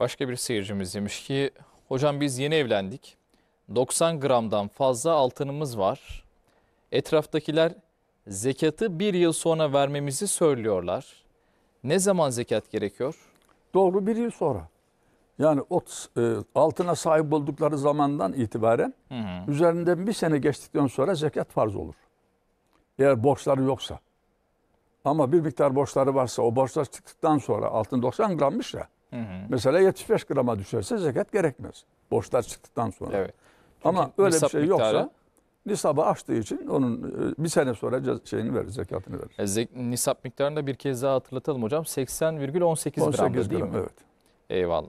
Başka bir seyircimiz demiş ki hocam biz yeni evlendik. 90 gramdan fazla altınımız var. Etraftakiler zekatı bir yıl sonra vermemizi söylüyorlar. Ne zaman zekat gerekiyor? Doğru bir yıl sonra. Yani ot, e, altına sahip oldukları zamandan itibaren hı hı. üzerinden bir sene geçtikten sonra zekat farz olur. Eğer borçları yoksa. Ama bir miktar borçları varsa o borçlar çıktıktan sonra altın 90 grammış ya. Hı Mesela 75 grama düşerse zekat gerekmez. Borçlar çıktıktan sonra. Evet. Ama öyle bir şey miktarı... yoksa nisabı açtığı için onun e, bir sene sonra şeyini verir, zekatını verir. E, zek, nisap miktarını da bir kez daha hatırlatalım hocam. 80,18 gramdı gram, değil mi? Evet. Eyvallah.